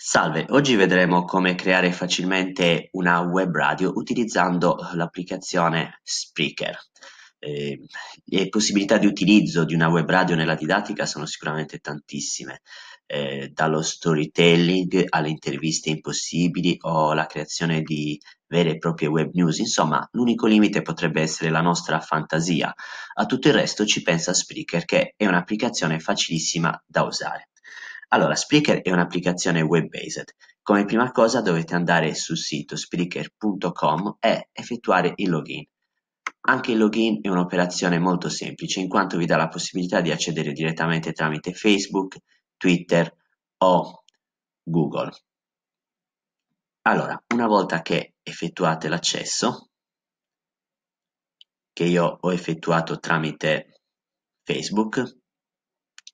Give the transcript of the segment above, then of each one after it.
Salve, oggi vedremo come creare facilmente una web radio utilizzando l'applicazione Spreaker. Eh, le possibilità di utilizzo di una web radio nella didattica sono sicuramente tantissime, eh, dallo storytelling alle interviste impossibili o la creazione di vere e proprie web news, insomma l'unico limite potrebbe essere la nostra fantasia, a tutto il resto ci pensa Spreaker che è un'applicazione facilissima da usare. Allora, Spreaker è un'applicazione web-based. Come prima cosa dovete andare sul sito speaker.com e effettuare il login. Anche il login è un'operazione molto semplice in quanto vi dà la possibilità di accedere direttamente tramite Facebook, Twitter o Google. Allora, una volta che effettuate l'accesso, che io ho effettuato tramite Facebook,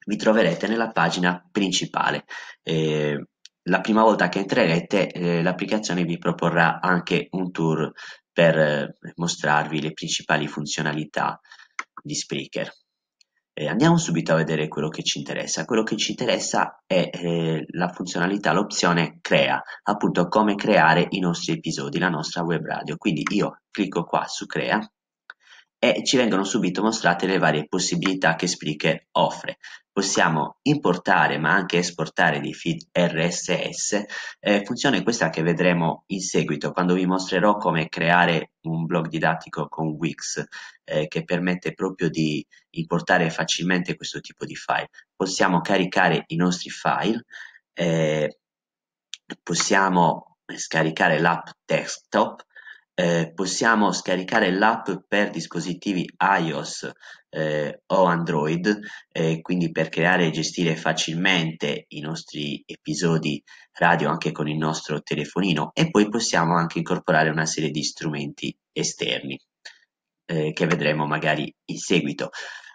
vi troverete nella pagina principale. Eh, la prima volta che entrerete eh, l'applicazione vi proporrà anche un tour per eh, mostrarvi le principali funzionalità di Spreaker. Eh, andiamo subito a vedere quello che ci interessa. Quello che ci interessa è eh, la funzionalità, l'opzione crea, appunto come creare i nostri episodi, la nostra web radio. Quindi io clicco qua su crea e ci vengono subito mostrate le varie possibilità che Spreaker offre. Possiamo importare ma anche esportare dei feed RSS, eh, funzione questa che vedremo in seguito quando vi mostrerò come creare un blog didattico con Wix eh, che permette proprio di importare facilmente questo tipo di file. Possiamo caricare i nostri file, eh, possiamo scaricare l'app desktop, eh, possiamo scaricare l'app per dispositivi iOS eh, o Android, eh, quindi per creare e gestire facilmente i nostri episodi radio anche con il nostro telefonino e poi possiamo anche incorporare una serie di strumenti esterni eh, che vedremo magari in seguito.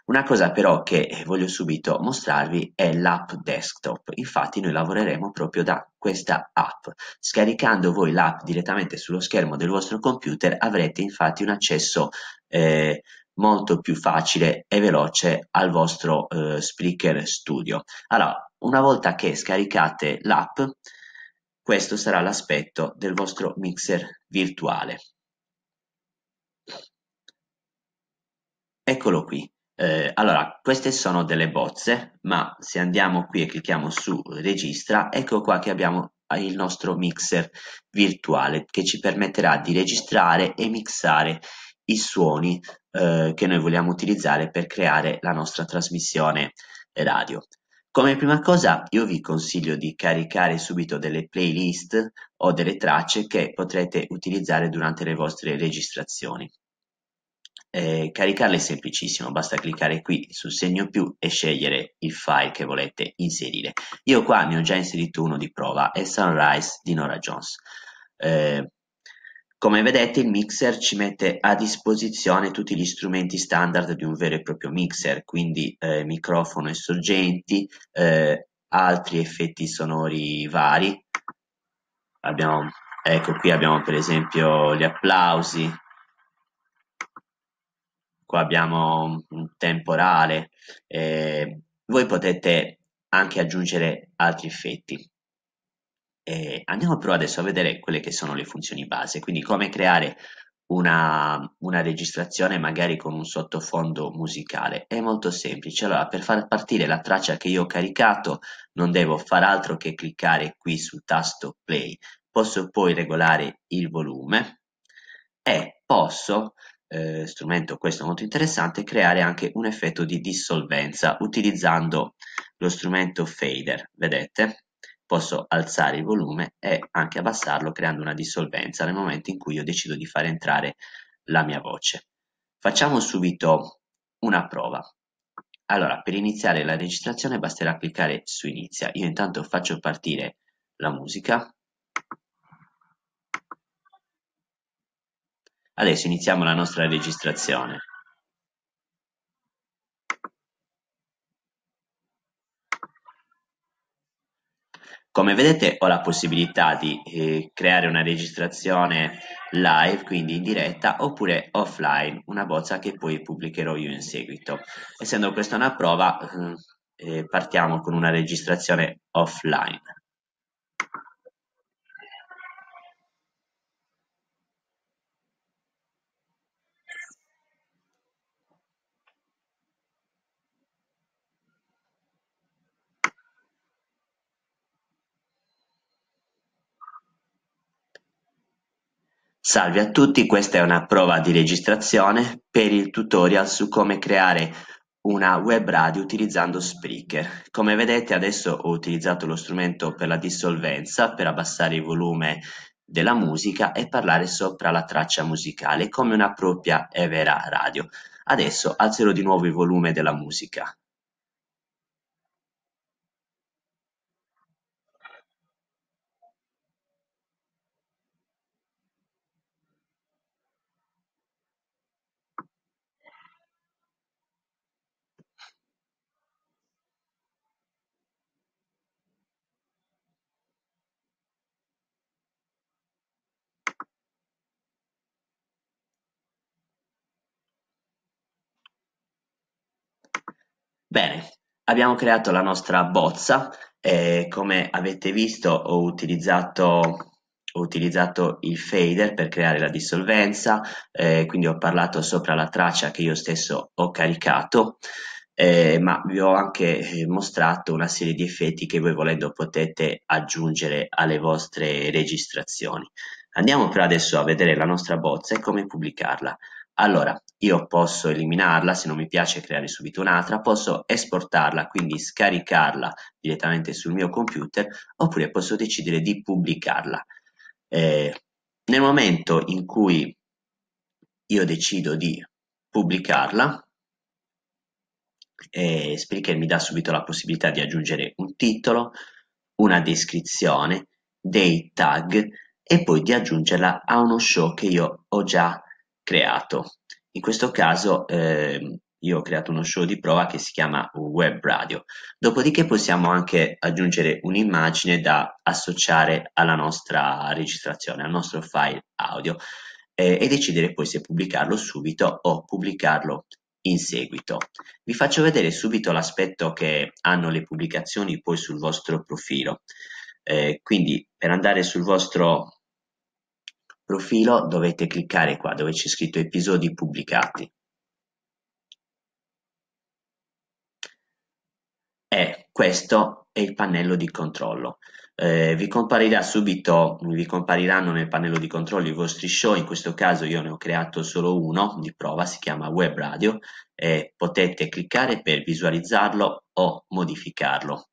Una cosa però che eh, voglio subito mostrarvi è l'app desktop, infatti noi lavoreremo proprio da questa app. Scaricando voi l'app direttamente sullo schermo del vostro computer avrete infatti un accesso eh, molto più facile e veloce al vostro eh, Spreaker Studio. Allora, una volta che scaricate l'app, questo sarà l'aspetto del vostro mixer virtuale. Eccolo qui. Eh, allora, queste sono delle bozze, ma se andiamo qui e clicchiamo su registra, ecco qua che abbiamo eh, il nostro mixer virtuale che ci permetterà di registrare e mixare i suoni eh, che noi vogliamo utilizzare per creare la nostra trasmissione radio. Come prima cosa io vi consiglio di caricare subito delle playlist o delle tracce che potrete utilizzare durante le vostre registrazioni. Eh, caricarla è semplicissimo, basta cliccare qui sul segno più e scegliere il file che volete inserire. Io qua ne ho già inserito uno di prova, è Sunrise di Nora Jones. Eh, come vedete il mixer ci mette a disposizione tutti gli strumenti standard di un vero e proprio mixer, quindi eh, microfono e sorgenti, eh, altri effetti sonori vari. Abbiamo, ecco qui abbiamo per esempio gli applausi, qua abbiamo un temporale, eh, voi potete anche aggiungere altri effetti. Eh, andiamo però adesso a vedere quelle che sono le funzioni base, quindi come creare una, una, registrazione magari con un sottofondo musicale. È molto semplice, allora per far partire la traccia che io ho caricato non devo far altro che cliccare qui sul tasto play, posso poi regolare il volume e posso eh, strumento questo molto interessante, creare anche un effetto di dissolvenza utilizzando lo strumento fader, vedete? Posso alzare il volume e anche abbassarlo creando una dissolvenza nel momento in cui io decido di far entrare la mia voce. Facciamo subito una prova. Allora, per iniziare la registrazione basterà cliccare su inizia. Io intanto faccio partire la musica Adesso iniziamo la nostra registrazione. Come vedete ho la possibilità di eh, creare una registrazione live, quindi in diretta, oppure offline, una bozza che poi pubblicherò io in seguito. Essendo questa una prova, eh, eh partiamo con una registrazione offline. Salve a tutti questa è una prova di registrazione per il tutorial su come creare una web radio utilizzando Spreaker. Come vedete adesso ho utilizzato lo strumento per la dissolvenza per abbassare il volume della musica e parlare sopra la traccia musicale come una propria e vera radio. Adesso alzerò di nuovo il volume della musica. Bene, abbiamo creato la nostra bozza e come avete visto ho utilizzato, ho utilizzato il fader per creare la dissolvenza, eh, quindi ho parlato sopra la traccia che io stesso ho caricato. Eh, ma vi ho anche eh, mostrato una serie di effetti che voi volendo potete aggiungere alle vostre registrazioni. Andiamo però adesso a vedere la nostra bozza e come pubblicarla. Allora, io posso eliminarla se non mi piace creare subito un'altra, posso esportarla, quindi scaricarla direttamente sul mio computer, oppure posso decidere di pubblicarla. Eh, nel momento in cui io decido di pubblicarla, eh, Spreaker mi dà subito la possibilità di aggiungere un titolo, una descrizione, dei tag e poi di aggiungerla a uno show che io ho già creato. In questo caso eh, io ho creato uno show di prova che si chiama Web Radio. Dopodiché possiamo anche aggiungere un'immagine da associare alla nostra registrazione, al nostro file audio eh, e decidere poi se pubblicarlo subito o pubblicarlo in seguito. Vi faccio vedere subito l'aspetto che hanno le pubblicazioni poi sul vostro profilo. Eh, quindi per andare sul vostro profilo dovete cliccare qua dove c'è scritto episodi pubblicati e questo è il pannello di controllo. Eh, vi comparirà subito, vi compariranno nel pannello di controllo i vostri show, in questo caso io ne ho creato solo uno di prova, si chiama Web Radio, e potete cliccare per visualizzarlo o modificarlo.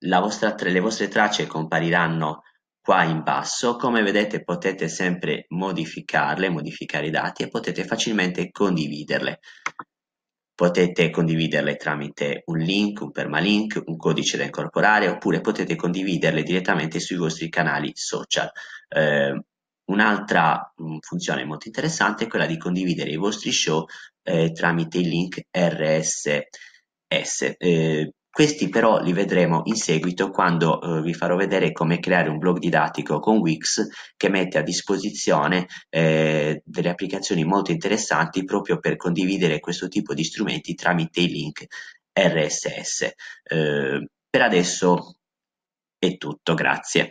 Vostra, le vostre tracce compariranno Qua in basso come vedete potete sempre modificarle, modificare i dati e potete facilmente condividerle. Potete condividerle tramite un link, un permalink, un codice da incorporare oppure potete condividerle direttamente sui vostri canali social. Eh, Un'altra mm, funzione molto interessante è quella di condividere i vostri show eh, tramite il link RSS. Eh, questi però li vedremo in seguito quando eh, vi farò vedere come creare un blog didattico con Wix che mette a disposizione eh, delle applicazioni molto interessanti proprio per condividere questo tipo di strumenti tramite i link RSS. Eh, per adesso è tutto, grazie.